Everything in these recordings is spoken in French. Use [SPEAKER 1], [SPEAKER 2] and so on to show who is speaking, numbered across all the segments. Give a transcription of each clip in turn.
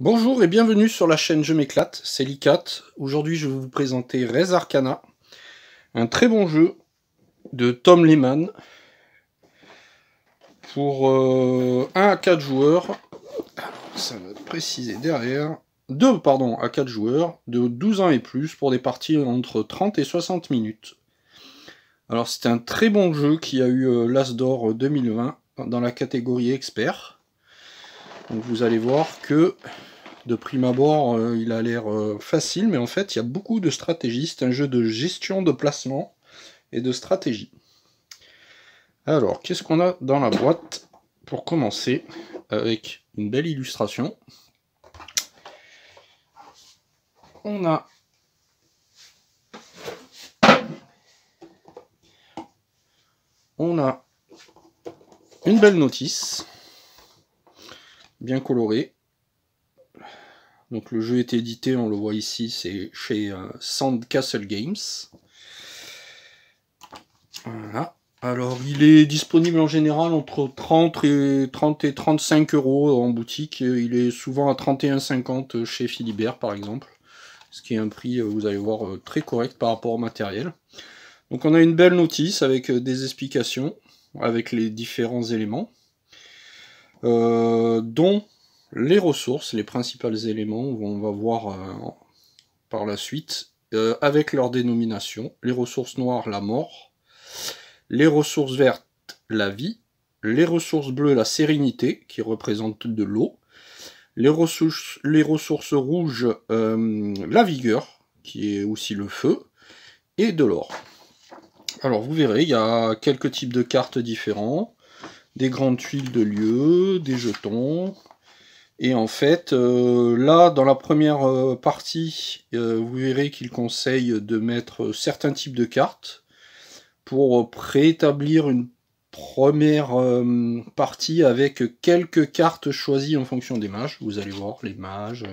[SPEAKER 1] Bonjour et bienvenue sur la chaîne Je m'éclate, c'est Licat. Aujourd'hui je vais vous présenter Rez Arcana, un très bon jeu de Tom Lehman pour 1 euh, à 4 joueurs, ça va précisé derrière, 2 pardon, à 4 joueurs de 12 ans et plus pour des parties entre 30 et 60 minutes. Alors c'est un très bon jeu qui a eu euh, l'As d'or 2020 euh, dans la catégorie expert. Donc vous allez voir que de prime abord, euh, il a l'air euh, facile, mais en fait, il y a beaucoup de stratégies. C'est un jeu de gestion de placement et de stratégie. Alors, qu'est-ce qu'on a dans la boîte pour commencer avec une belle illustration On a on a une belle notice bien colorée donc le jeu est édité, on le voit ici, c'est chez euh, Sandcastle Games. Voilà. Alors il est disponible en général entre 30 et, 30 et 35 euros en boutique. Il est souvent à 31,50 chez Philibert par exemple. Ce qui est un prix, euh, vous allez voir, euh, très correct par rapport au matériel. Donc on a une belle notice avec des explications, avec les différents éléments. Euh, dont les ressources, les principaux éléments, on va voir euh, par la suite, euh, avec leur dénomination. Les ressources noires, la mort. Les ressources vertes, la vie. Les ressources bleues, la sérénité, qui représente de l'eau. Les ressources, les ressources rouges, euh, la vigueur, qui est aussi le feu. Et de l'or. Alors vous verrez, il y a quelques types de cartes différents. Des grandes tuiles de lieu, des jetons, et en fait, euh, là, dans la première euh, partie, euh, vous verrez qu'il conseille de mettre certains types de cartes pour préétablir une première partie avec quelques cartes choisies en fonction des mages. Vous allez voir les mages,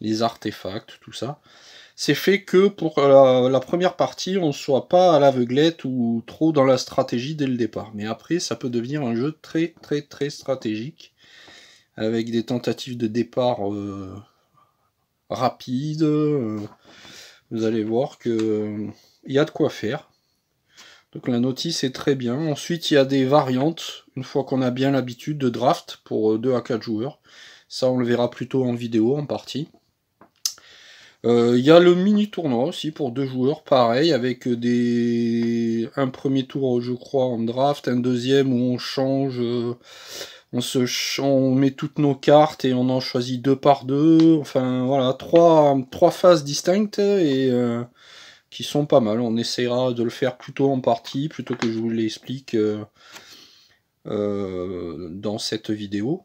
[SPEAKER 1] les artefacts, tout ça. C'est fait que pour la, la première partie, on ne soit pas à l'aveuglette ou trop dans la stratégie dès le départ. Mais après, ça peut devenir un jeu très très très stratégique avec des tentatives de départ euh, rapides. Euh, vous allez voir que il euh, y a de quoi faire. Donc la notice est très bien. Ensuite, il y a des variantes, une fois qu'on a bien l'habitude de draft pour 2 à 4 joueurs. Ça, on le verra plutôt en vidéo en partie. Il y a le mini tournoi aussi pour deux joueurs, pareil, avec des un premier tour, je crois, en draft, un deuxième où on change on, se, met toutes nos cartes et on en choisit deux par deux. Enfin voilà, trois, trois phases distinctes et euh, qui sont pas mal. On essaiera de le faire plutôt en partie plutôt que je vous l'explique euh, euh, dans cette vidéo.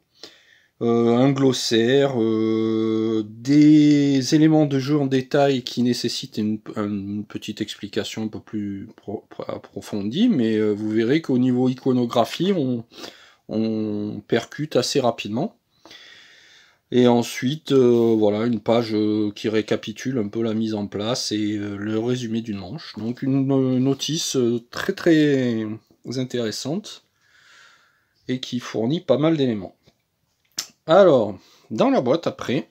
[SPEAKER 1] un glossaire, des éléments de jeu en détail qui nécessitent une, petite explication un peu plus approfondie, mais vous verrez qu'au niveau iconographie, on, on percute assez rapidement. Et ensuite, euh, voilà, une page euh, qui récapitule un peu la mise en place et euh, le résumé d'une manche. Donc une, notice très très intéressante et qui fournit pas mal d'éléments. Alors, dans la boîte après,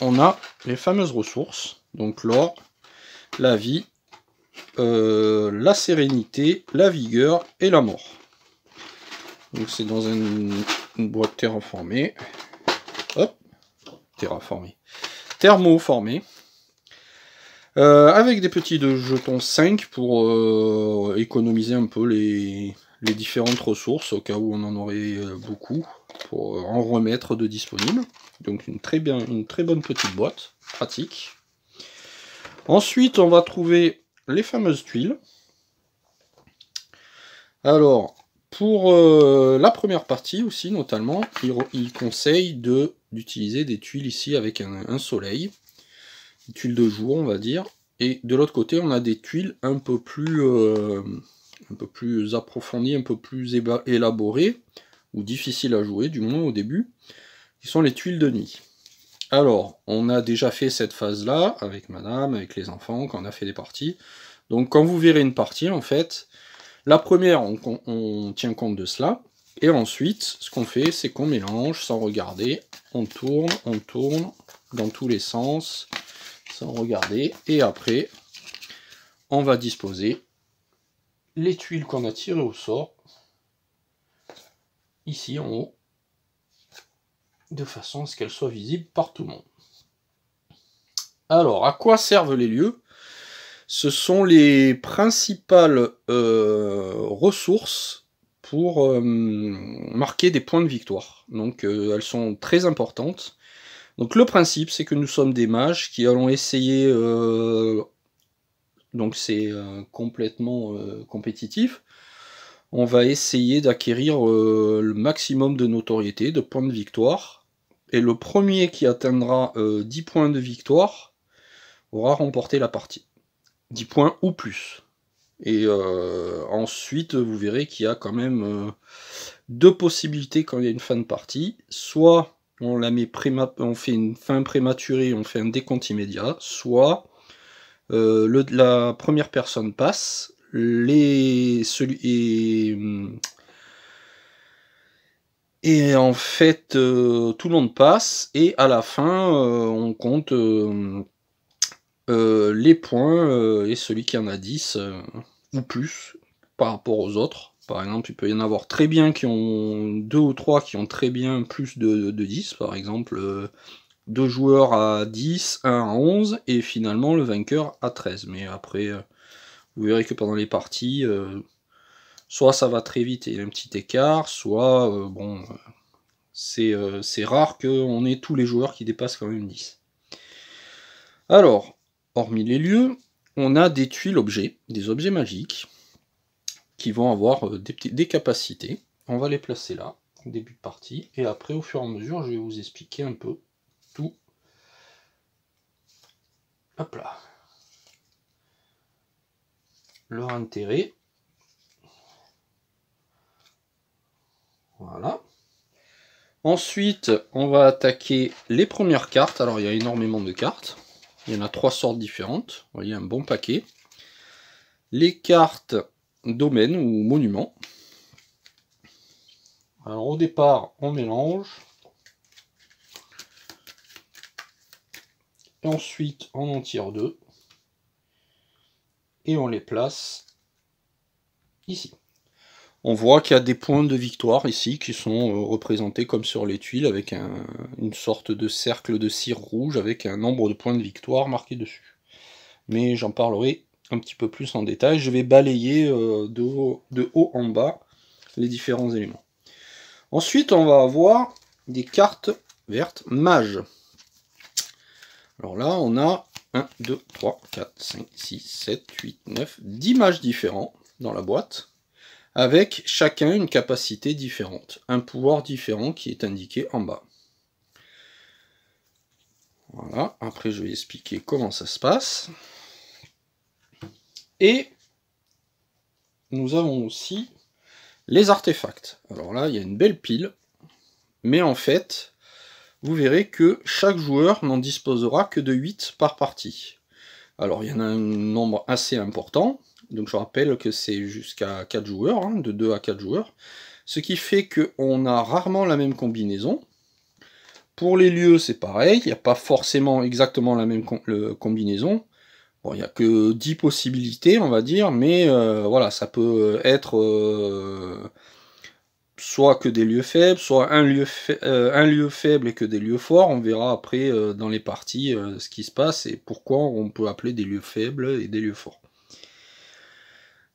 [SPEAKER 1] on a les fameuses ressources. Donc l'or, la vie, la sérénité, la vigueur et la mort. Donc c'est dans une, boîte terraformée. Hop, terraformée. Thermoformée. Euh, avec des petits de jetons 5 pour euh, économiser un peu les, les, différentes ressources au cas où on en aurait euh, beaucoup pour en remettre de disponibles. Donc une très, bien, une très bonne petite boîte, pratique. Ensuite, on va trouver les fameuses tuiles. Alors, pour euh, la première partie aussi, notamment, il, conseille d'utiliser des tuiles ici avec un, soleil, des tuiles de jour, on va dire. Et de l'autre côté, on a des tuiles un peu plus, euh, un peu plus approfondies, un peu plus élaborées, ou difficiles à jouer, du moins au début, qui sont les tuiles de nuit. Alors, on a déjà fait cette phase-là avec madame, avec les enfants, quand on a fait des parties. Donc, quand vous verrez une partie, en fait, la première, on, tient compte de cela. Et ensuite, ce qu'on fait, c'est qu'on mélange sans regarder. On tourne, on tourne dans tous les sens sans regarder. Et après, on va disposer les tuiles qu'on a tirées au sort ici en haut de façon à ce qu'elles soient visibles par tout le monde. Alors, à quoi servent les lieux ce sont les principales euh, ressources pour euh, marquer des points de victoire. Donc euh, elles sont très importantes. Donc le principe, c'est que nous sommes des mages qui allons essayer... donc c'est complètement compétitif on va essayer d'acquérir le maximum de notoriété, de points de victoire. Et le premier qui atteindra 10 points de victoire aura remporté la partie. 10 points ou plus. Et euh, ensuite, vous verrez qu'il y a quand même euh, deux possibilités quand il y a une fin de partie. Soit on, la met on fait une fin prématurée, on fait un décompte immédiat, soit euh, la première personne passe, les, et en fait, tout le monde passe, et à la fin, on compte euh, les points euh, et celui qui en a 10 euh, ou plus par rapport aux autres. Par exemple, il peut y en avoir très bien qui ont deux ou trois qui ont très bien plus de, de, 10. Par exemple, deux joueurs à 10, un à 11 et finalement le vainqueur à 13. Mais après, vous verrez que pendant les parties, soit ça va très vite et il y a un petit écart, soit bon, c'est rare qu'on ait tous les joueurs qui dépassent quand même 10. Alors, hormis les lieux, on a des tuiles objets, des objets magiques, qui vont avoir euh, des, des capacités. On va les placer là, au début de partie, et après, au fur et à mesure, je vais vous expliquer un peu tout. Hop là. Leur intérêt. Voilà. Ensuite, on va attaquer les premières cartes. Alors, il y a énormément de cartes. Il y en a trois sortes différentes. Vous voyez, un bon paquet. Les cartes domaine ou monument. Alors au départ, on mélange. Et ensuite, on en tire deux. Et on les place ici on voit qu'il y a des points de victoire ici qui sont euh, représentés comme sur les tuiles avec une sorte de cercle de cire rouge avec un nombre de points de victoire marqué dessus. Mais j'en parlerai un petit peu plus en détail. Je vais balayer euh, de de haut en bas les différents éléments. Ensuite, on va avoir des cartes vertes mages. Alors là, on a 1, 2, 3, 4, 5, 6, 7, 8, 9, 10 mages différents dans la boîte avec chacun une capacité différente, un pouvoir différent qui est indiqué en bas. Voilà, après je vais expliquer comment ça se passe. Et nous avons aussi les artefacts. Alors là, il y a une belle pile, mais en fait, vous verrez que chaque joueur n'en disposera que de 8 par partie. Alors il y en a un nombre assez important, donc je rappelle que c'est jusqu'à 4 joueurs, hein, de 2 à 4 joueurs. Ce qui fait qu'on a rarement la même combinaison. Pour les lieux, c'est pareil, il n'y a pas forcément exactement la même combinaison. il n'y a que 10 possibilités, on va dire, mais euh, voilà, ça peut euh, être euh, soit que des lieux faibles, soit un lieu, un lieu, faible et que des lieux forts. On verra après dans les parties ce qui se passe et pourquoi on peut appeler des lieux faibles et des lieux forts.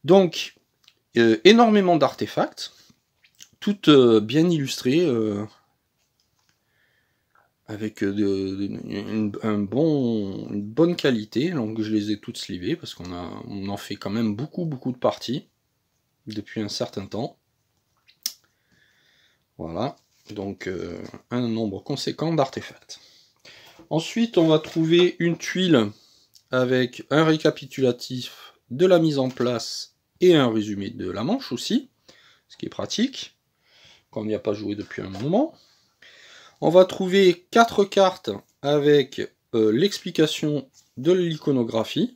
[SPEAKER 1] Donc, euh, énormément d'artefacts, toutes euh, bien illustrées, euh, avec une, bonne qualité. Donc, je les ai toutes livées parce qu'on en fait quand même beaucoup, beaucoup de parties depuis un certain temps. Voilà, donc un nombre conséquent d'artefacts. Ensuite, on va trouver une tuile avec un récapitulatif de la mise en place un résumé de la manche aussi, ce qui est pratique, quand on n'y a pas joué depuis un moment. On va trouver quatre cartes avec euh, l'explication de l'iconographie,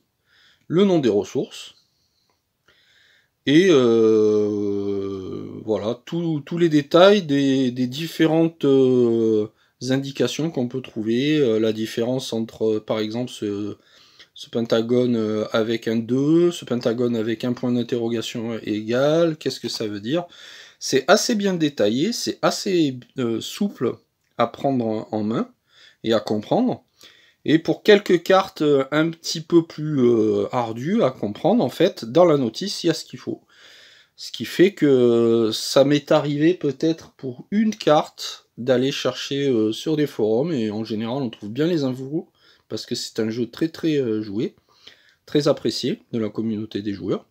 [SPEAKER 1] le nom des ressources, et euh, voilà, tous les détails des, différentes euh, indications qu'on peut trouver, la différence entre, par exemple, ce, ce pentagone euh, avec un 2, ce pentagone avec un point d'interrogation égal, qu'est-ce que ça veut dire C'est assez bien détaillé, c'est assez euh, souple à prendre en main et à comprendre. Et pour quelques cartes euh, un petit peu plus ardues à comprendre, en fait, dans la notice, il y a ce qu'il faut. Ce qui fait que ça m'est arrivé peut-être pour une carte d'aller chercher sur des forums, et en général on trouve bien les infos, parce que c'est un jeu très très euh, joué, très apprécié de la communauté des joueurs.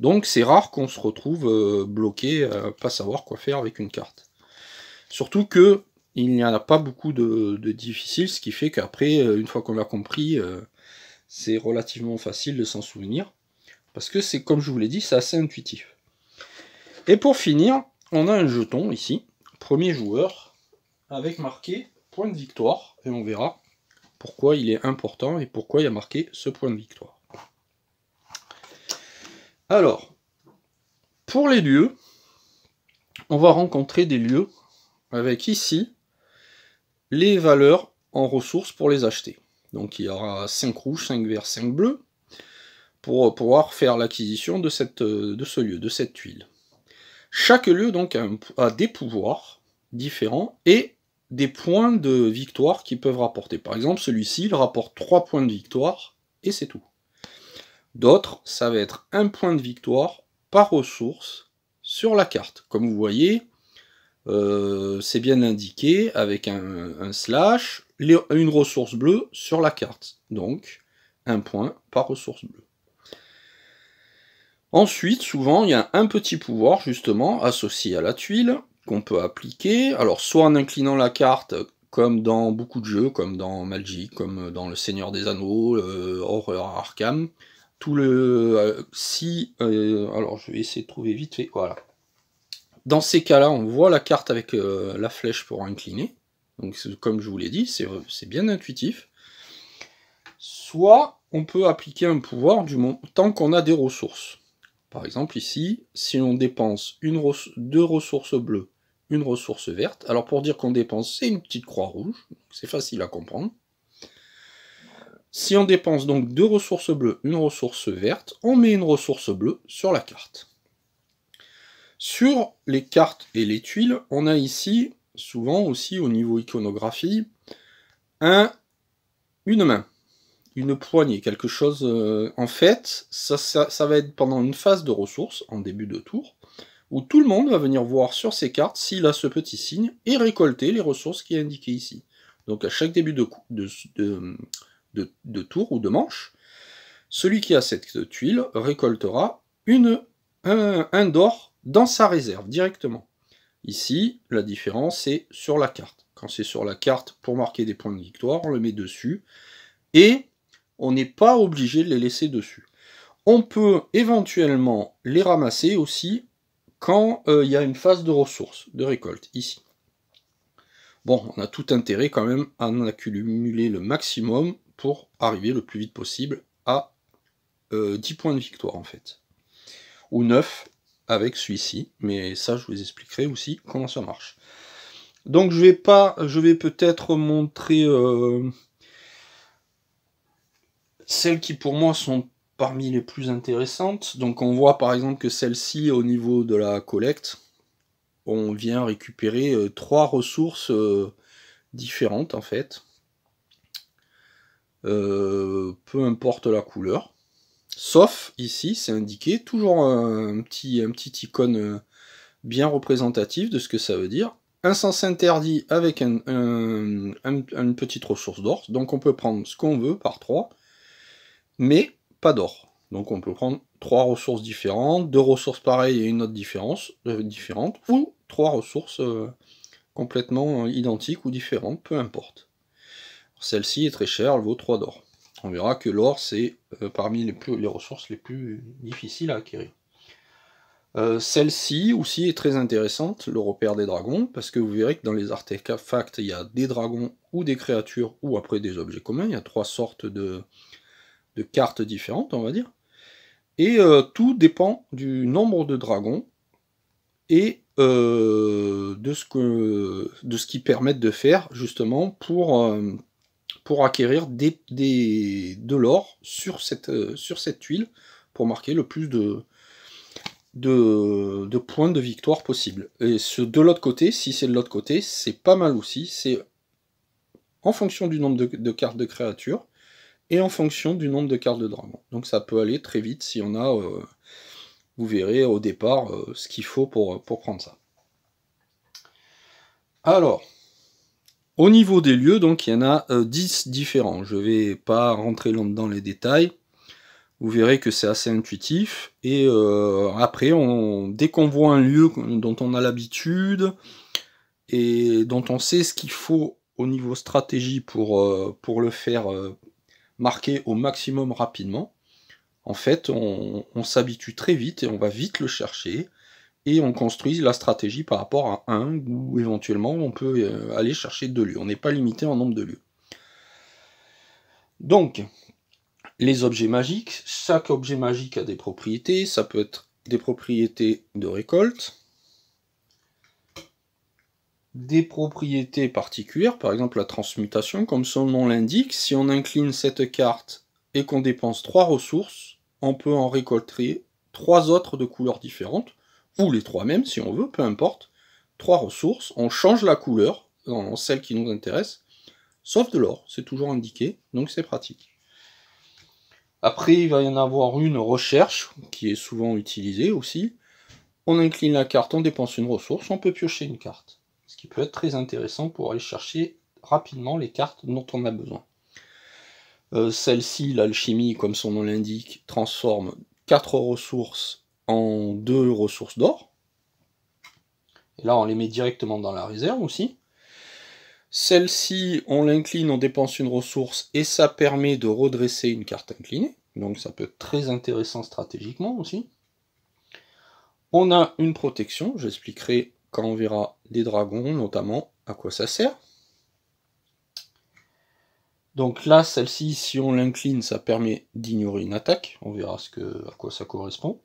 [SPEAKER 1] Donc c'est rare qu'on se retrouve euh, bloqué, à pas savoir quoi faire avec une carte. Surtout que il n'y en a pas beaucoup de, de difficiles, ce qui fait qu'après, euh, une fois qu'on l'a compris, c'est relativement facile de s'en souvenir. Parce que c'est comme je vous l'ai dit, c'est assez intuitif. Et pour finir, on a un jeton ici, premier joueur, avec marqué point de victoire, et on verra pourquoi il est important et pourquoi il a marqué ce point de victoire. Alors, pour les lieux, on va rencontrer des lieux avec ici les valeurs en ressources pour les acheter. Donc il y aura 5 rouges, 5 verts, 5 bleus pour pouvoir faire l'acquisition de, de ce lieu, de cette tuile. Chaque lieu donc a des pouvoirs différents et des points de victoire qu'ils peuvent rapporter. Par exemple, celui-ci, il rapporte 3 points de victoire, et c'est tout. D'autres, ça va être un point de victoire par ressource sur la carte. Comme vous voyez, euh, c'est bien indiqué avec un, slash, une ressource bleue sur la carte. Donc, un point par ressource bleue. Ensuite, souvent, il y a un petit pouvoir, justement, associé à la tuile, qu'on peut appliquer. Alors, soit en inclinant la carte, euh, comme dans beaucoup de jeux, comme dans Magic, comme euh, dans Le Seigneur des Anneaux, euh, Horror Arkham. Tout le. Euh, si. alors, je vais essayer de trouver vite fait. Voilà. Dans ces cas-là, on voit la carte avec la flèche pour incliner. Donc, comme je vous l'ai dit, c'est bien intuitif. Soit on peut appliquer un pouvoir du tant qu'on a des ressources. Par exemple, ici, si on dépense une, deux ressources bleues une ressource verte. Alors pour dire qu'on dépense, c'est une petite croix rouge, c'est facile à comprendre. Si on dépense donc deux ressources bleues, une ressource verte, on met une ressource bleue sur la carte. Sur les cartes et les tuiles, on a ici, souvent aussi au niveau iconographie, un, une main, une poignée, quelque chose... Euh, en fait, ça, ça va être pendant une phase de ressources, en début de tour, où tout le monde va venir voir sur ses cartes s'il a ce petit signe et récolter les ressources qui est indiquées ici. Donc à chaque début de, de, de, de, tour ou de manche, celui qui a cette tuile récoltera une, un, un d'or dans sa réserve directement. Ici, la différence est sur la carte. Quand c'est sur la carte pour marquer des points de victoire, on le met dessus et on n'est pas obligé de les laisser dessus. On peut éventuellement les ramasser aussi quand euh, il y a une phase de ressources, de récolte, ici. Bon, on a tout intérêt quand même à en accumuler le maximum pour arriver le plus vite possible à 10 euh, points de victoire en fait. Ou 9 avec celui-ci, mais ça je vous expliquerai aussi comment ça marche. Donc je vais pas, je vais peut-être montrer euh, celles qui pour moi sont parmi les plus intéressantes. Donc on voit par exemple que celle-ci au niveau de la collecte, on vient récupérer euh, trois ressources euh, différentes en fait. Euh, peu importe la couleur. Sauf ici, c'est indiqué toujours un, petit, un petit icône bien représentatif de ce que ça veut dire. Un sens interdit avec une petite ressource d'or. Donc on peut prendre ce qu'on veut par trois. Mais d'or. Donc on peut prendre trois ressources différentes, deux ressources pareilles et une autre différence, euh, différente, ou trois ressources euh, complètement euh, identiques ou différentes, peu importe. Celle-ci est très chère, elle vaut 3 d'or. On verra que l'or, c'est parmi les, plus, les, ressources les plus difficiles à acquérir. Celle-ci aussi est très intéressante, le repère des dragons, parce que vous verrez que dans les artefacts, il y a des dragons ou des créatures ou après des objets communs. Il y a trois sortes de, de cartes différentes, on va dire. Et euh, tout dépend du nombre de dragons et euh, de, ce que, de ce qui permettent de faire justement pour, euh, pour acquérir des, des, de l'or sur cette, sur cette tuile pour marquer le plus de, de, points de victoire possible. Et ce, de l'autre côté, si c'est de l'autre côté, c'est pas mal aussi. C'est en fonction du nombre de cartes de créatures et en fonction du nombre de cartes de dragon. Donc ça peut aller très vite si on a, euh, vous verrez au départ, euh, ce qu'il faut pour, euh, pour prendre ça. Alors, au niveau des lieux, donc il y en a 10 différents. Je ne vais pas rentrer dans les détails. Vous verrez que c'est assez intuitif. Et après, on, dès qu'on voit un lieu dont on a l'habitude et dont on sait ce qu'il faut au niveau stratégie pour, pour le faire marquer au maximum rapidement, en fait, on, s'habitue très vite et on va vite le chercher et on construit la stratégie par rapport à un ou éventuellement on peut euh, aller chercher deux lieux. On n'est pas limité en nombre de lieux. Donc, les objets magiques, chaque objet magique a des propriétés, ça peut être des propriétés de récolte, des propriétés particulières, par exemple la transmutation, comme son nom l'indique, si on incline cette carte et qu'on dépense trois ressources, on peut en récolter trois autres de couleurs différentes, ou les trois mêmes si on veut, peu importe, trois ressources, on change la couleur dans celle qui nous intéresse, sauf de l'or, c'est toujours indiqué, donc c'est pratique. Après, il va y en avoir une recherche, qui est souvent utilisée aussi. On incline la carte, on dépense une ressource, on peut piocher une carte peut être très intéressant pour aller chercher rapidement les cartes dont on a besoin. Euh, celle-ci, l'alchimie, comme son nom l'indique, transforme quatre ressources en deux ressources d'or. Et là, on les met directement dans la réserve aussi. Celle-ci, on l'incline, on dépense une ressource et ça permet de redresser une carte inclinée. Donc ça peut être très intéressant stratégiquement aussi. On a une protection, j'expliquerai on verra des dragons notamment, à quoi ça sert. Donc là, celle-ci, si on l'incline, ça permet d'ignorer une attaque. On verra ce que, à quoi ça correspond.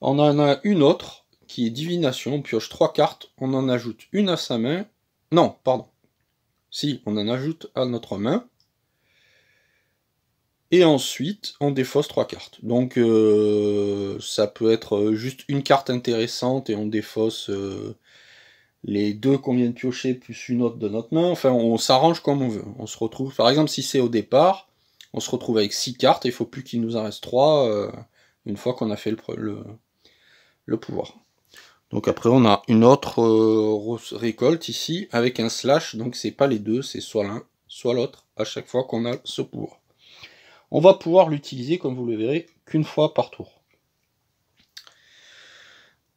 [SPEAKER 1] On en a une autre, qui est divination. On pioche trois cartes, on en ajoute une à sa main. Non, pardon. Si, on en ajoute à notre main. Et ensuite, on défausse trois cartes. Donc euh, ça peut être juste une carte intéressante et on défausse... Euh, les deux qu'on vient de piocher plus une autre de notre main. Enfin, on s'arrange comme on veut. On se retrouve, par exemple, si c'est au départ, on se retrouve avec six cartes, il il faut plus qu'il nous en reste trois, euh, une fois qu'on a fait le, pouvoir. Donc après, on a une autre euh, récolte ici avec un slash, donc c'est pas les deux, c'est soit l'un, soit l'autre, à chaque fois qu'on a ce pouvoir. On va pouvoir l'utiliser, comme vous le verrez, qu'une fois par tour.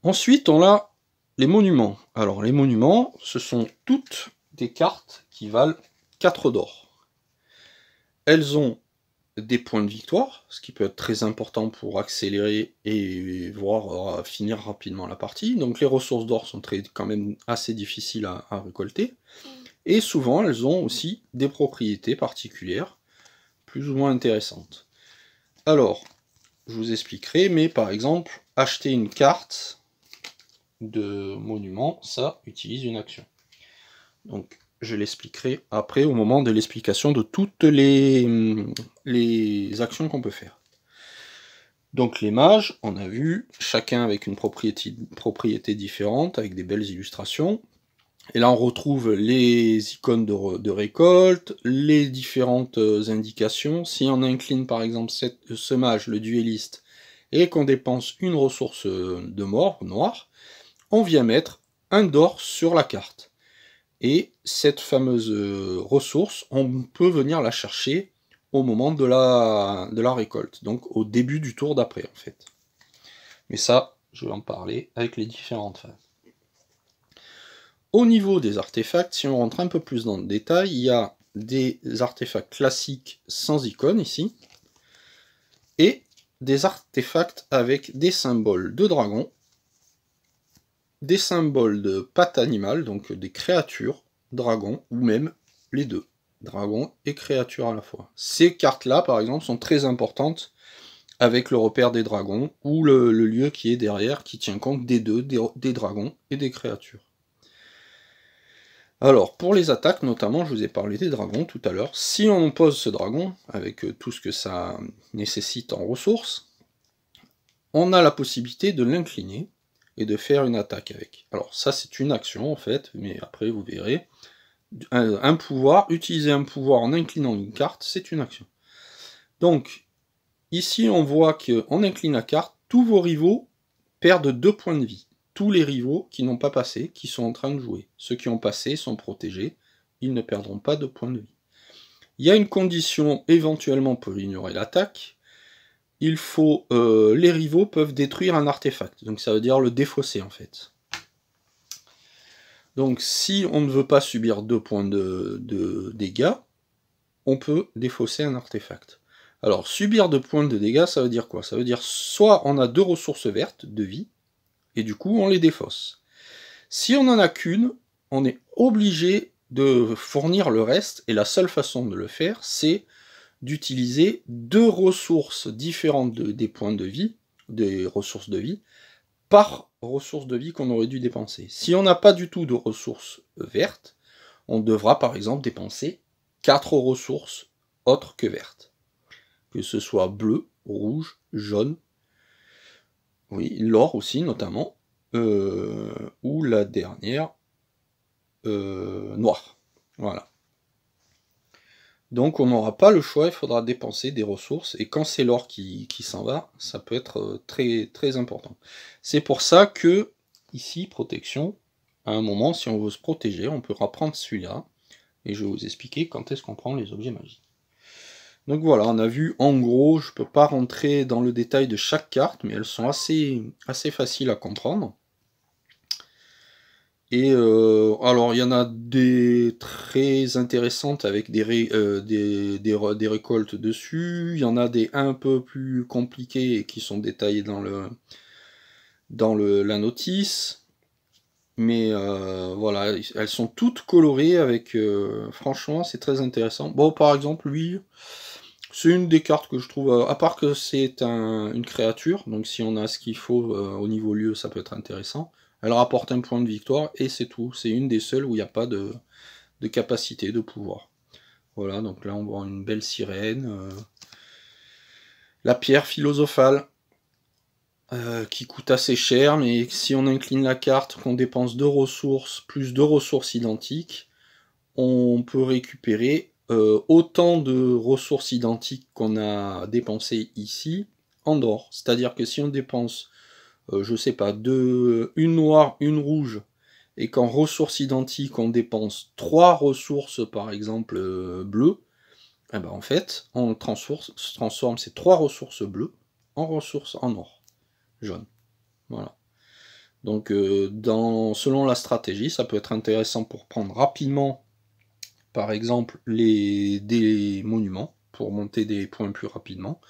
[SPEAKER 1] Ensuite, on a les monuments. Alors, les monuments, ce sont toutes des cartes qui valent 4 d'or. Elles ont des points de victoire, ce qui peut être très important pour accélérer et voir euh, finir rapidement la partie. Donc les ressources d'or sont très, quand même assez difficiles à, récolter. Et souvent, elles ont aussi des propriétés particulières, plus ou moins intéressantes. Alors, je vous expliquerai, mais par exemple, acheter une carte de monument, ça utilise une action. Donc je l'expliquerai après au moment de l'explication de toutes les, hum, actions qu'on peut faire. Donc les mages, on a vu, chacun avec une propriété, propriété différente, avec des belles illustrations. Et là on retrouve les icônes de, récolte, les différentes euh, indications. Si on incline par exemple ce mage, le dueliste, et qu'on dépense une ressource euh, de mort, noire, on vient mettre un d'or sur la carte. Et cette fameuse euh, ressource, on peut venir la chercher au moment de la, de la récolte, donc au début du tour d'après en fait. Mais ça, je vais en parler avec les différentes phases. Au niveau des artefacts, si on rentre un peu plus dans le détail, il y a des artefacts classiques sans icône ici, et des artefacts avec des symboles de dragons, des symboles de pattes animales, donc des créatures, dragons, ou même les deux, dragons et créatures à la fois. Ces cartes-là, par exemple, sont très importantes avec le repère des dragons, ou le, lieu qui est derrière, qui tient compte des deux, des dragons et des créatures. Alors, pour les attaques, notamment, je vous ai parlé des dragons tout à l'heure. Si on pose ce dragon, avec euh, tout ce que ça nécessite en ressources, on a la possibilité de l'incliner et de faire une attaque avec. Alors ça c'est une action en fait, mais après vous verrez. Un, pouvoir, utiliser un pouvoir en inclinant une carte, c'est une action. Donc ici on voit qu'on incline la carte, tous vos rivaux perdent deux points de vie. Tous les rivaux qui n'ont pas passé, qui sont en train de jouer. Ceux qui ont passé sont protégés, ils ne perdront pas de points de vie. Il y a une condition éventuellement pour ignorer l'attaque, il faut euh, les rivaux peuvent détruire un artefact. Donc ça veut dire le défausser en fait. Donc si on ne veut pas subir deux points de, de dégâts, on peut défausser un artefact. Alors subir deux points de dégâts, ça veut dire quoi Ça veut dire soit on a deux ressources vertes de vie, et du coup on les défausse. Si on n'en a qu'une, on est obligé de fournir le reste, et la seule façon de le faire, c'est d'utiliser deux ressources différentes des points de vie, des ressources de vie, par ressources de vie qu'on aurait dû dépenser. Si on n'a pas du tout de ressources euh, vertes, on devra par exemple dépenser quatre ressources autres que vertes. Que ce soit bleu, rouge, jaune, oui, l'or aussi notamment, euh, ou la dernière, euh, noire. Voilà. Donc on n'aura pas le choix, il faudra dépenser des ressources, et quand c'est l'or qui, s'en va, ça peut être euh, très, très important. C'est pour ça que, ici, protection, à un moment, si on veut se protéger, on peut reprendre celui-là, et je vais vous expliquer quand est-ce qu'on prend les objets magiques. Donc voilà, on a vu en gros, je ne peux pas rentrer dans le détail de chaque carte, mais elles sont assez, assez faciles à comprendre. Et euh, alors, il y en a des très intéressantes avec des, euh, des, récoltes dessus. Il y en a des un peu plus compliquées qui sont détaillées dans, le, dans le, la notice. Mais euh, voilà, elles sont toutes colorées avec. franchement, c'est très intéressant. Bon, par exemple, lui, c'est une des cartes que je trouve. à part que c'est un, une créature, donc si on a ce qu'il faut au niveau lieu, ça peut être intéressant elle rapporte un point de victoire et c'est tout. C'est une des seules où il n'y a pas de, capacité, de pouvoir. Voilà, donc là on voit une belle sirène. Euh, la pierre philosophale, euh, qui coûte assez cher, mais si on incline la carte, qu'on dépense deux ressources plus deux ressources identiques, on peut récupérer euh, autant de ressources identiques qu'on a dépensées ici en dehors. C'est-à-dire que si on dépense euh, je sais pas, une noire, une rouge, et qu'en ressources identiques on dépense trois ressources par exemple euh, bleues, eh ben, en fait on transforme, transforme ces trois ressources bleues en ressources en or, jaune. Voilà. Donc euh, selon la stratégie, ça peut être intéressant pour prendre rapidement par exemple les, des monuments pour monter des points plus rapidement.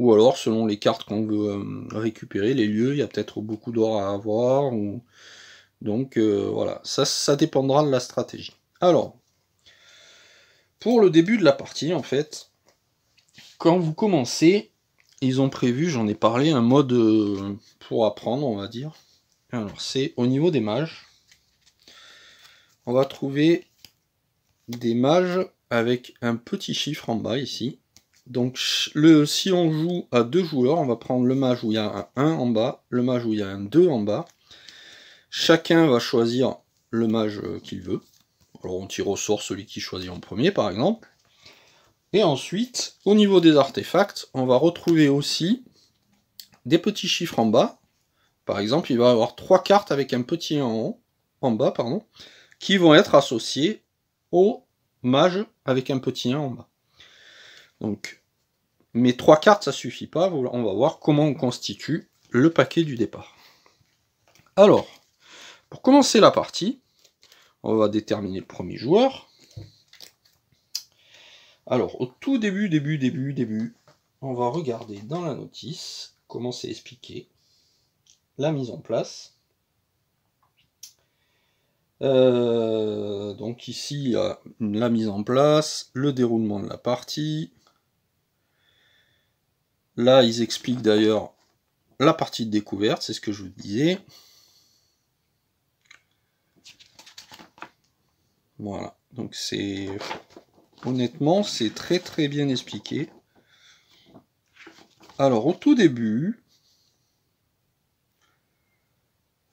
[SPEAKER 1] Ou alors, selon les cartes qu'on veut euh, récupérer, les lieux, il y a peut-être beaucoup d'or à avoir. Donc euh, voilà, ça, ça dépendra de la stratégie. Alors, pour le début de la partie, en fait, quand vous commencez, ils ont prévu, j'en ai parlé, un mode euh, pour apprendre, on va dire. Alors, c'est au niveau des mages. On va trouver des mages avec un petit chiffre en bas ici. Donc le, si on joue à deux joueurs, on va prendre le mage où il y a un 1 en bas, le mage où il y a un 2 en bas. Chacun va choisir le mage euh, qu'il veut. Alors on tire au sort celui qui choisit en premier par exemple. Et ensuite, au niveau des artefacts, on va retrouver aussi des petits chiffres en bas. Par exemple, il va y avoir trois cartes avec un petit en, haut, en bas pardon, qui vont être associées au mage avec un petit 1 en bas. Donc mais trois cartes, ça suffit pas. On va voir comment on constitue le paquet du départ. Alors, pour commencer la partie, on va déterminer le premier joueur. Alors, au tout début, début, début, début, on va regarder dans la notice comment c'est expliqué, la mise en place. Euh, donc ici, la mise en place, le déroulement de la partie, Là, ils expliquent d'ailleurs la partie de découverte, c'est ce que je vous disais. Voilà, donc c'est... Honnêtement, c'est très très bien expliqué. Alors, au tout début...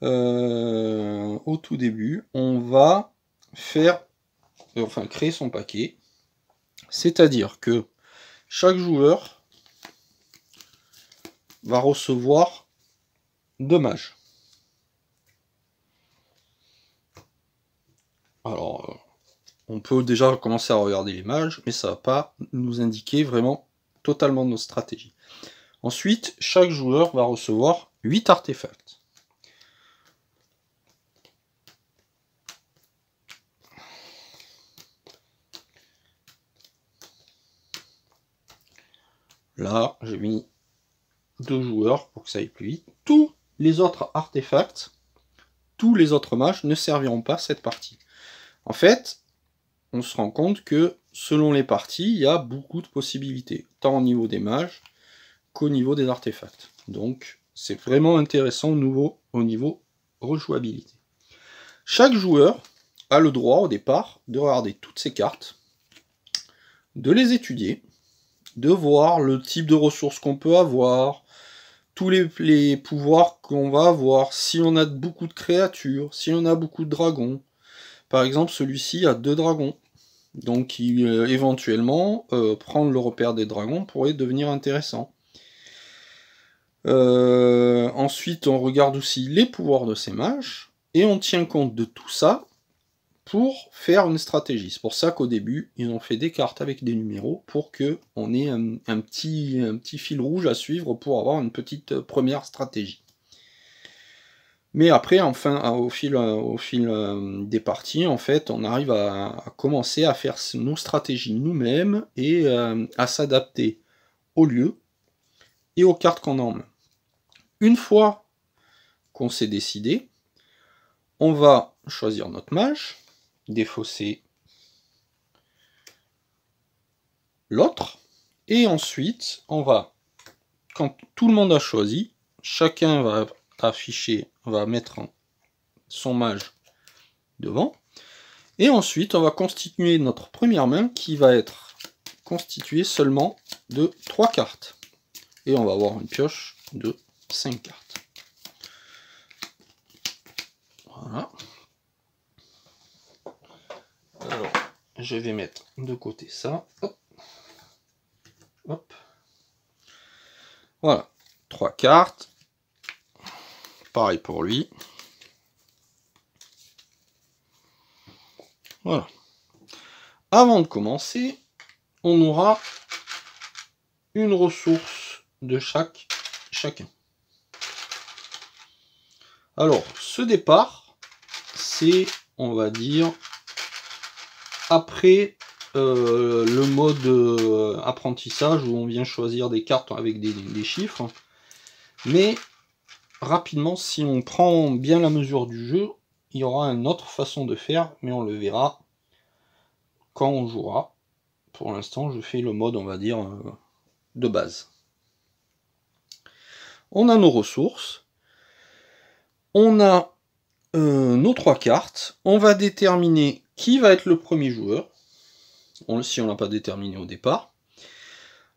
[SPEAKER 1] Euh, au tout début, on va faire... Enfin, créer son paquet. C'est-à-dire que chaque joueur va recevoir mages. Alors, euh, on peut déjà commencer à regarder les mages, mais ça ne va pas nous indiquer vraiment totalement nos stratégies. Ensuite, chaque joueur va recevoir 8 artefacts. Là, j'ai mis deux joueurs pour que ça aille plus vite. Tous les autres artefacts, tous les autres mages ne serviront pas cette partie. En fait, on se rend compte que selon les parties, il y a beaucoup de possibilités, tant au niveau des mages qu'au niveau des artefacts. Donc c'est vraiment intéressant au au niveau rejouabilité. Chaque joueur a le droit au départ de regarder toutes ses cartes, de les étudier, de voir le type de ressources qu'on peut avoir, tous les, pouvoirs qu'on va avoir. Si on a beaucoup de créatures, si on a beaucoup de dragons. Par exemple, celui-ci a deux dragons. Donc il, euh, éventuellement, euh, prendre le repère des dragons pourrait devenir intéressant. Euh, ensuite, on regarde aussi les pouvoirs de ces mages, et on tient compte de tout ça pour faire une stratégie. C'est pour ça qu'au début, ils ont fait des cartes avec des numéros pour que on ait un, petit, fil rouge à suivre pour avoir une petite euh, première stratégie. Mais après, enfin, au fil, euh, euh, des parties, en fait, on arrive à, commencer à faire nos stratégies nous-mêmes et à s'adapter au lieu et aux cartes qu'on a en main. Une fois qu'on s'est décidé, on va choisir notre mage, défausser l'autre. Et ensuite, on va, quand tout le monde a choisi, chacun va afficher, va mettre son mage devant. Et ensuite, on va constituer notre première main qui va être constituée seulement de 3 cartes. Et on va avoir une pioche de 5 cartes. Voilà. Alors, je vais mettre de côté ça. Voilà. Trois cartes. Pareil pour lui. Voilà. Avant de commencer, on aura une ressource de chaque chacun. Alors, ce départ, c'est, on va dire, après euh, le mode euh, apprentissage où on vient choisir des cartes avec des, chiffres. Mais rapidement, si on prend bien la mesure du jeu, il y aura une autre façon de faire, mais on le verra quand on jouera. Pour l'instant, je fais le mode, on va dire, euh, de base. On a nos ressources. On a nos trois cartes. On va déterminer qui va être le premier joueur Si on ne l'a pas déterminé au départ.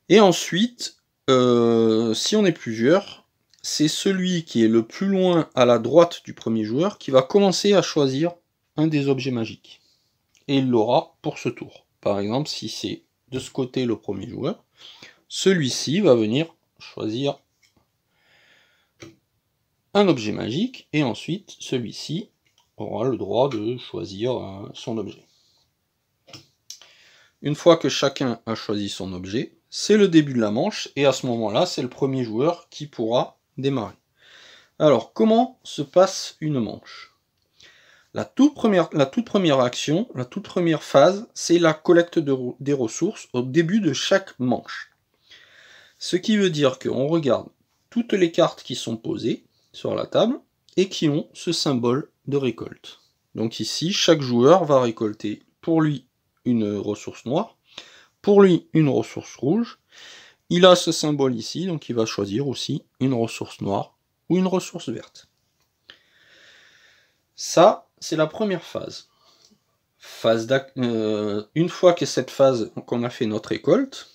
[SPEAKER 1] Et ensuite, euh, si on est plusieurs, c'est celui qui est le plus loin à la droite du premier joueur qui va commencer à choisir un des objets magiques. Et il l'aura pour ce tour. Par exemple, si c'est de ce côté le premier joueur, celui-ci va venir choisir un objet magique, et ensuite celui-ci aura le droit de choisir euh, son objet. Une fois que chacun a choisi son objet, c'est le début de la manche, et à ce moment-là, c'est le premier joueur qui pourra démarrer. Alors, comment se passe une manche la toute, première, la toute, première, action, la toute première phase, c'est la collecte des ressources au début de chaque manche. Ce qui veut dire qu'on regarde toutes les cartes qui sont posées sur la table et qui ont ce symbole de récolte. Donc ici, chaque joueur va récolter pour lui une ressource noire, pour lui une ressource rouge. Il a ce symbole ici, donc il va choisir aussi une ressource noire ou une ressource verte. Ça, c'est la première phase. phase euh, une fois que cette phase, qu'on a fait notre récolte,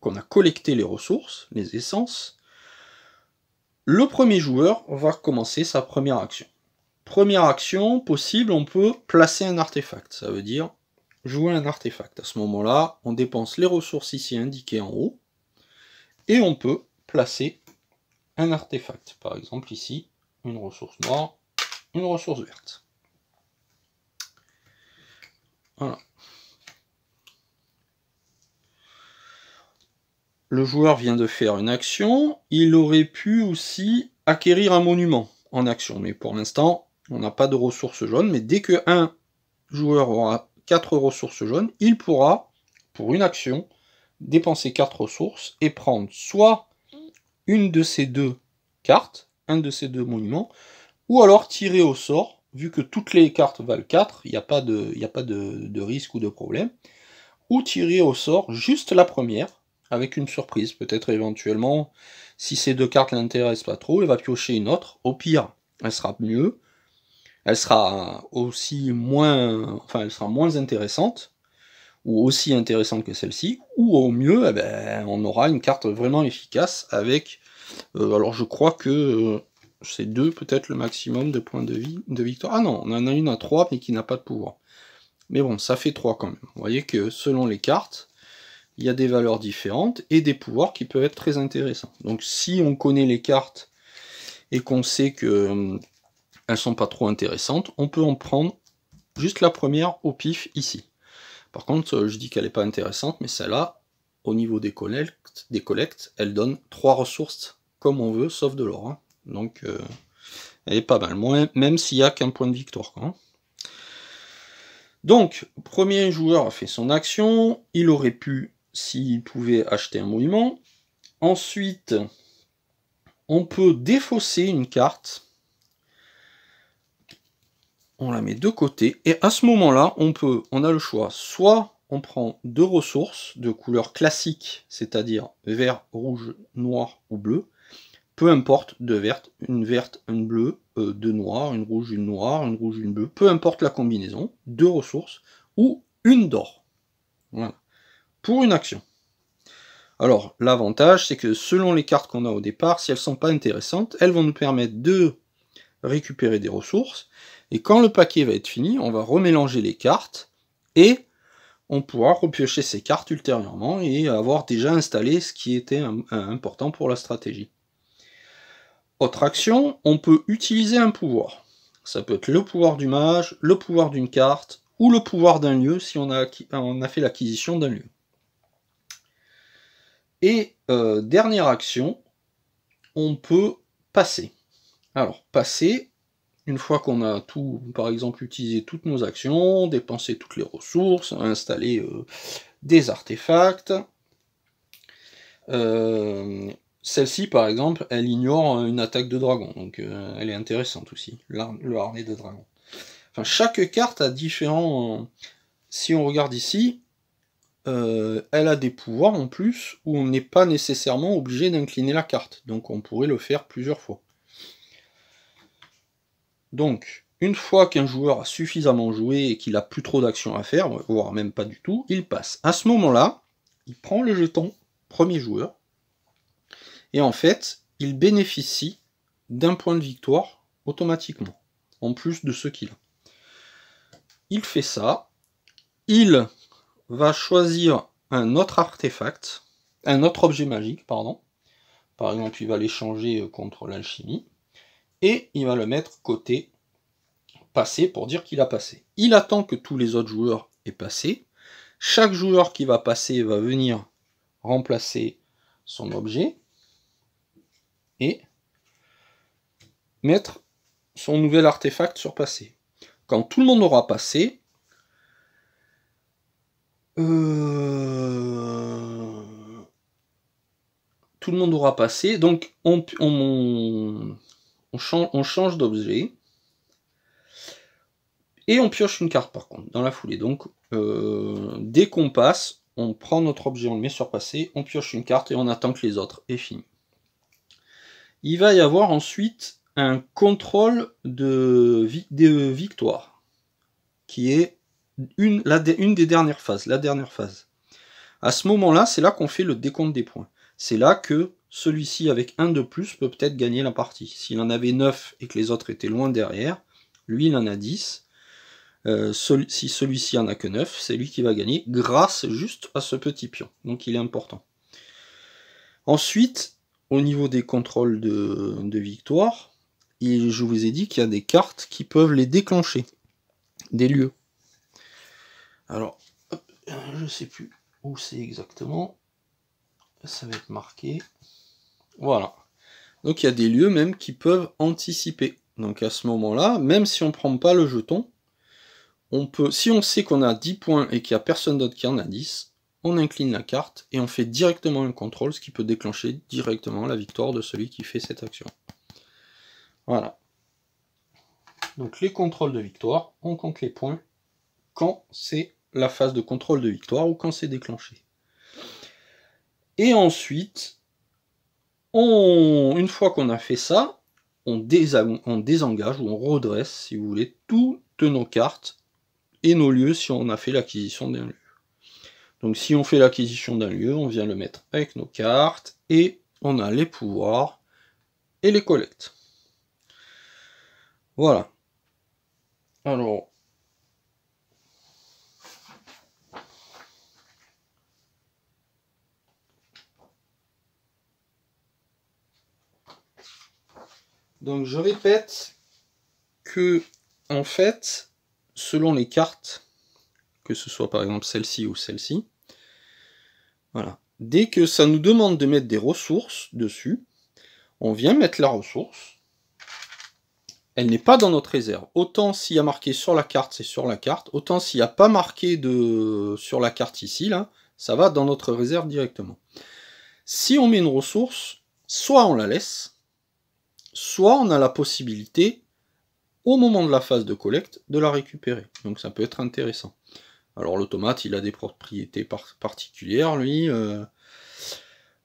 [SPEAKER 1] qu'on a collecté les ressources, les essences, le premier joueur va commencer sa première action première action possible, on peut placer un artefact. Ça veut dire jouer un artefact. À ce moment-là, on dépense les ressources ici indiquées en haut, et on peut placer un artefact. Par exemple ici, une ressource noire, une ressource verte. Voilà. Le joueur vient de faire une action, il aurait pu aussi acquérir un monument en action, mais pour l'instant, on n'a pas de ressources jaunes, mais dès que un joueur aura 4 ressources jaunes, il pourra, pour une action, dépenser 4 ressources et prendre soit une de ces deux cartes, un de ces deux monuments, ou alors tirer au sort, vu que toutes les cartes valent 4, il n'y a pas, de, a pas de, risque ou de problème, ou tirer au sort juste la première, avec une surprise, peut-être éventuellement, si ces deux cartes l'intéressent pas trop, il va piocher une autre, au pire, elle sera mieux, elle sera aussi moins, enfin, elle sera moins intéressante, ou aussi intéressante que celle-ci, ou au mieux, eh ben, on aura une carte vraiment efficace avec, euh, alors je crois que ces euh, c'est 2 peut-être le maximum de points de vie, de victoire. Ah non, on en a une à trois mais qui n'a pas de pouvoir. Mais bon, ça fait trois quand même. Vous voyez que selon les cartes, il y a des valeurs différentes et des pouvoirs qui peuvent être très intéressants. Donc si on connaît les cartes et qu'on sait que euh, elles sont pas trop intéressantes, on peut en prendre juste la première au pif ici. Par contre, euh, je dis qu'elle n'est pas intéressante, mais celle-là, au niveau des collectes, des collectes, elle donne trois ressources comme on veut, sauf de l'or. Hein. Donc, euh, elle est pas mal, même s'il n'y a qu'un point de victoire. Quoi, hein. Donc, premier joueur a fait son action, il aurait pu, s'il pouvait, acheter un mouvement. Ensuite, on peut défausser une carte on la met de côté, et à ce moment-là, on peut, on a le choix, soit on prend deux ressources de couleur classique, c'est-à-dire vert, rouge, noir ou bleu, peu importe, deux vertes, une verte, une bleue, euh, deux noirs, une rouge, une noire, une rouge, une bleue, peu importe la combinaison, deux ressources, ou une d'or. Voilà. Pour une action. Alors, l'avantage, c'est que selon les cartes qu'on a au départ, si elles ne sont pas intéressantes, elles vont nous permettre de récupérer des ressources, et quand le paquet va être fini, on va remélanger les cartes et on pourra repiocher ces cartes ultérieurement et avoir déjà installé ce qui était euh, important pour la stratégie. Autre action, on peut utiliser un pouvoir. Ça peut être le pouvoir du mage, le pouvoir d'une carte ou le pouvoir d'un lieu si on a, fait l'acquisition d'un lieu. Et euh, dernière action, on peut passer. Alors, passer, une fois qu'on a tout, par exemple, utilisé toutes nos actions, dépensé toutes les ressources, installé euh, des artefacts, euh, celle-ci, par exemple, elle ignore euh, une attaque de dragon, donc elle est intéressante aussi, le harnais de dragon. chaque carte a différents... Si on regarde ici, elle a des pouvoirs en plus où on n'est pas nécessairement obligé d'incliner la carte, donc on pourrait le faire plusieurs fois. Donc, une fois qu'un joueur a suffisamment joué et qu'il a plus trop d'actions à faire, voire même pas du tout, il passe. À ce moment-là, il prend le jeton premier joueur, et en fait, il bénéficie d'un point de victoire automatiquement, en plus de ce qu'il a. Il fait ça, il va choisir un autre artefact, un autre objet magique, pardon. Par exemple, il va l'échanger euh, contre l'alchimie et il va le mettre côté passé pour dire qu'il a passé. Il attend que tous les autres joueurs aient passé. Chaque joueur qui va passer va venir remplacer son objet et mettre son nouvel artefact sur passé. Quand tout le monde aura passé, euh, tout le monde aura passé, donc on, on change, d'objet. Et on pioche une carte par contre, dans la foulée. Donc, euh, dès qu'on passe, on prend notre objet, on le met sur passé, on pioche une carte et on attend que les autres aient fini. Il va y avoir ensuite un contrôle de, victoire, qui est une, des dernières phases, la dernière phase. À ce moment-là, c'est là qu'on fait le décompte des points. C'est là que celui-ci avec un de plus peut peut-être gagner la partie. S'il en avait 9 et que les autres étaient loin derrière, lui il en a 10. Euh, si celui-ci en a que 9, c'est lui qui va gagner grâce juste à ce petit pion. Donc il est important. Ensuite, au niveau des contrôles de, victoire, je vous ai dit qu'il y a des cartes qui peuvent les déclencher. Des lieux. Alors, je ne sais plus où c'est exactement. Ça va être marqué. Voilà. Donc il y a des lieux même qui peuvent anticiper. Donc à ce moment-là, même si on ne prend pas le jeton, on peut, si on sait qu'on a 10 points et qu'il n'y a personne d'autre qui en a 10, on incline la carte et on fait directement un contrôle, ce qui peut déclencher directement la victoire de celui qui fait cette action. Voilà. Donc les contrôles de victoire, on compte les points quand c'est la phase de contrôle de victoire ou quand c'est déclenché. Et ensuite, on, une fois qu'on a fait ça, on, on, désengage ou on redresse, si vous voulez, toutes nos cartes et nos lieux si on a fait l'acquisition d'un lieu. Donc si on fait l'acquisition d'un lieu, on vient le mettre avec nos cartes et on a les pouvoirs et les collectes. Voilà. Alors, Donc je répète que, en fait, selon les cartes, que ce soit par exemple celle-ci ou celle-ci, voilà, dès que ça nous demande de mettre des ressources dessus, on vient mettre la ressource, elle n'est pas dans notre réserve. Autant s'il y a marqué sur la carte, c'est sur la carte, autant s'il n'y a pas marqué de... sur la carte ici, là, ça va dans notre réserve directement. Si on met une ressource, soit on la laisse, soit on a la possibilité, au moment de la phase de collecte, de la récupérer. Donc ça peut être intéressant. Alors l'automate, il a des propriétés particulières, lui. Euh,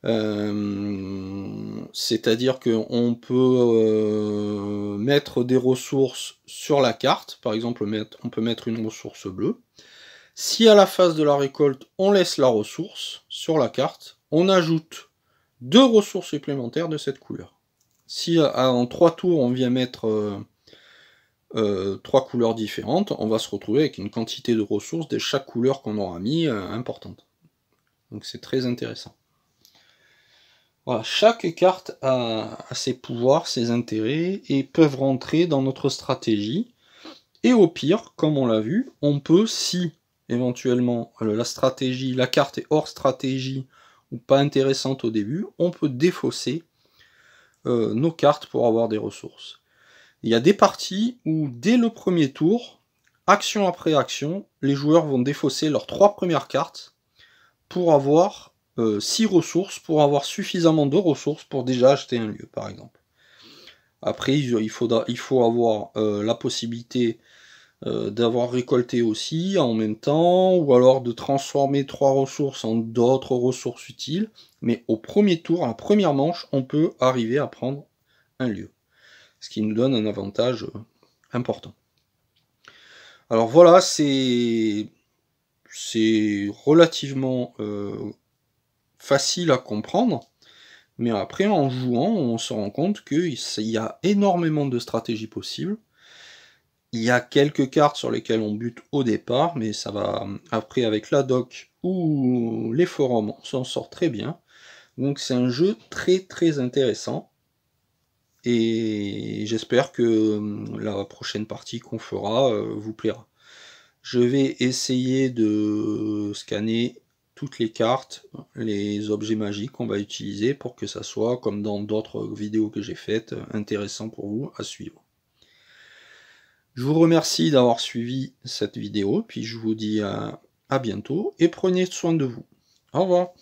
[SPEAKER 1] euh, c'est-à-dire qu'on peut euh, mettre des ressources sur la carte. Par exemple, on peut mettre une ressource bleue. Si à la phase de la récolte, on laisse la ressource sur la carte, on ajoute deux ressources supplémentaires de cette couleur. Si euh, en trois tours on vient mettre euh, euh, trois couleurs différentes, on va se retrouver avec une quantité de ressources de chaque couleur qu'on aura mis importante. Donc c'est très intéressant. Voilà, chaque carte a, a, ses pouvoirs, ses intérêts, et peuvent rentrer dans notre stratégie. Et au pire, comme on l'a vu, on peut, si éventuellement la stratégie, la carte est hors stratégie ou pas intéressante au début, on peut défausser euh, nos cartes pour avoir des ressources. Il y a des parties où dès le premier tour, action après action, les joueurs vont défausser leurs trois premières cartes pour avoir euh, six ressources, pour avoir suffisamment de ressources pour déjà acheter un lieu par exemple. Après, il, il faut avoir euh, la possibilité euh, d'avoir récolté aussi en même temps, ou alors de transformer trois ressources en d'autres ressources utiles. Mais au premier tour, à la première manche, on peut arriver à prendre un lieu. Ce qui nous donne un avantage euh, important. Alors voilà, c'est relativement euh, facile à comprendre. Mais après, en jouant, on se rend compte qu'il y a énormément de stratégies possibles il y a quelques cartes sur lesquelles on bute au départ, mais ça va euh, après avec la doc ou les forums, on s'en sort très bien. Donc c'est un jeu très très intéressant. Et j'espère que euh, la prochaine partie qu'on fera euh, vous plaira. Je vais essayer de scanner toutes les cartes, les objets magiques qu'on va utiliser pour que ça soit, comme dans d'autres vidéos que j'ai faites, intéressant pour vous à suivre. Je vous remercie d'avoir suivi cette vidéo, puis je vous dis à, euh, à bientôt et prenez soin de vous. Au revoir.